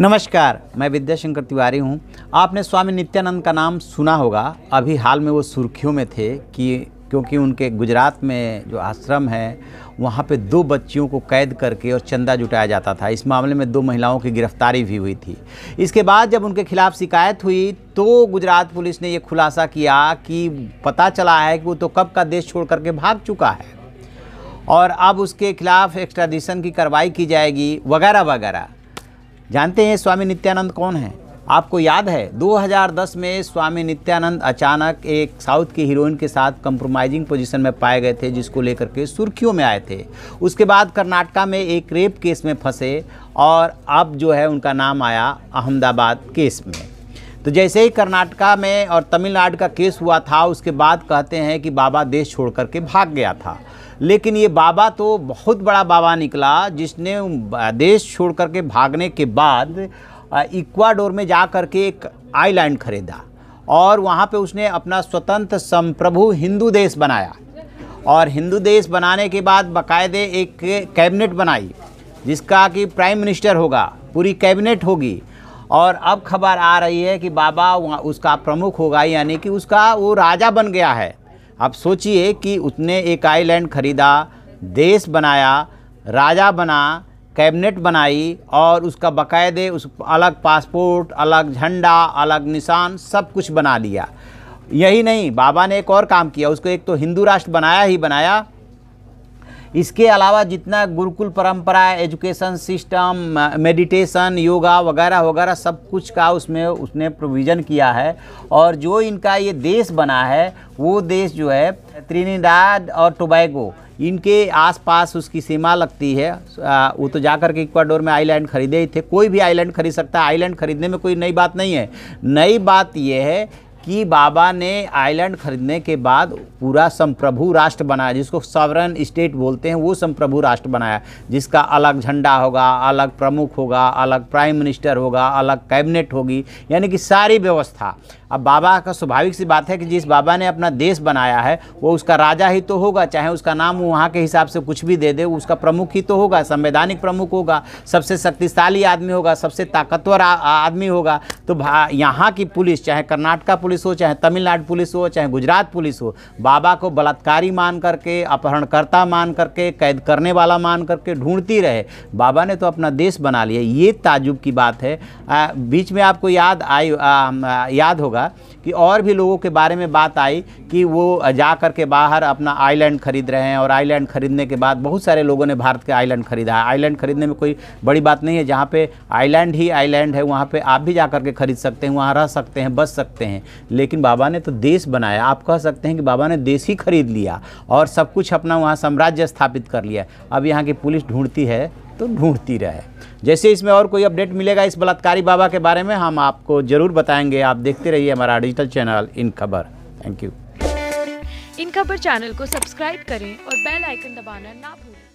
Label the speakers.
Speaker 1: नमस्कार मैं विद्याशंकर तिवारी हूँ आपने स्वामी नित्यानंद का नाम सुना होगा अभी हाल में वो सुर्खियों में थे कि क्योंकि उनके गुजरात में जो आश्रम है वहाँ पे दो बच्चियों को कैद करके और चंदा जुटाया जाता था इस मामले में दो महिलाओं की गिरफ्तारी भी हुई थी इसके बाद जब उनके खिलाफ़ शिकायत हुई तो गुजरात पुलिस ने ये खुलासा किया कि पता चला है कि वो तो कब का देश छोड़ करके भाग चुका है और अब उसके खिलाफ़ एक्स्ट्राडिशन की कार्रवाई की जाएगी वगैरह वगैरह जानते हैं स्वामी नित्यानंद कौन है आपको याद है 2010 में स्वामी नित्यानंद अचानक एक साउथ की हीरोइन के साथ कंप्रोमाइजिंग पोजीशन में पाए गए थे जिसको लेकर के सुर्खियों में आए थे उसके बाद कर्नाटका में एक रेप केस में फंसे और अब जो है उनका नाम आया अहमदाबाद केस में तो जैसे ही कर्नाटका में और तमिलनाडु का केस हुआ था उसके बाद कहते हैं कि बाबा देश छोड़ करके भाग गया था लेकिन ये बाबा तो बहुत बड़ा बाबा निकला जिसने देश छोड़ करके भागने के बाद इक्वाडोर में जा कर के एक आईलैंड खरीदा और वहाँ पे उसने अपना स्वतंत्र संप्रभु हिंदू देश बनाया और हिंदू देश बनाने के बाद बाकायदे एक कैबिनेट बनाई जिसका कि प्राइम मिनिस्टर होगा पूरी कैबिनेट होगी और अब खबर आ रही है कि बाबा उसका प्रमुख होगा यानी कि उसका वो राजा बन गया है आप सोचिए कि उसने एक आइलैंड खरीदा देश बनाया राजा बना कैबिनेट बनाई और उसका बाकायदे उस अलग पासपोर्ट अलग झंडा अलग निशान सब कुछ बना लिया यही नहीं बाबा ने एक और काम किया उसको एक तो हिंदू राष्ट्र बनाया ही बनाया इसके अलावा जितना गुरुकुल परंपरा एजुकेशन सिस्टम मेडिटेशन योगा वगैरह वगैरह सब कुछ का उसमें उसने प्रोविज़न किया है और जो इनका ये देश बना है वो देश जो है त्रिनिडाद और टोबैगो इनके आसपास उसकी सीमा लगती है वो तो जाकर के इक्वाडोर में आइलैंड खरीदे ही थे कोई भी आइलैंड खरीद सकता है आइलैंड खरीदने में कोई नई बात नहीं है नई बात यह है कि बाबा ने आइलैंड खरीदने के बाद पूरा संप्रभु राष्ट्र बनाया जिसको सॉवरन स्टेट बोलते हैं वो संप्रभु राष्ट्र बनाया जिसका अलग झंडा होगा अलग प्रमुख होगा अलग प्राइम मिनिस्टर होगा अलग कैबिनेट होगी यानी कि सारी व्यवस्था अब बाबा का स्वाभाविक सी बात है कि जिस बाबा ने अपना देश बनाया है वो उसका राजा ही तो होगा चाहे उसका नाम वहाँ के हिसाब से कुछ भी दे दे उसका प्रमुख ही तो होगा संवैधानिक प्रमुख होगा सबसे शक्तिशाली आदमी होगा सबसे ताकतवर आदमी होगा तो यहाँ की पुलिस चाहे कर्नाटका पुलिस हो चाहे तमिलनाडु पुलिस हो चाहे गुजरात पुलिस हो बाबा को बलात्कारी मान करके अपहरणकर्ता मान करके कैद करने वाला मान करके ढूंढती रहे बाबा ने तो अपना देश बना लिया ये ताजुब की बात है बीच में आपको याद आई याद होगा होगा कि और भी लोगों के बारे में बात आई कि वो जा कर के बाहर अपना आइलैंड खरीद रहे हैं और आइलैंड खरीदने के बाद बहुत सारे लोगों ने भारत के आइलैंड खरीदा है आइलैंड खरीदने में कोई बड़ी बात नहीं है जहाँ पे आइलैंड ही आइलैंड है वहाँ पे आप भी जा के खरीद सकते हैं वहाँ रह सकते हैं बस सकते हैं लेकिन बाबा ने तो देश बनाया आप कह सकते हैं कि बाबा ने देश ही खरीद लिया और सब कुछ अपना वहाँ साम्राज्य स्थापित कर लिया अब यहाँ की पुलिस ढूंढती है तो ढूंढती रहे जैसे इसमें और कोई अपडेट मिलेगा इस बलात्कारी बाबा के बारे में हम आपको ज़रूर बताएंगे आप देखते रहिए हमारा डिजिटल चैनल इन खबर थैंक यू इन खबर चैनल को सब्सक्राइब करें और बेल आइकन दबाना ना भूलें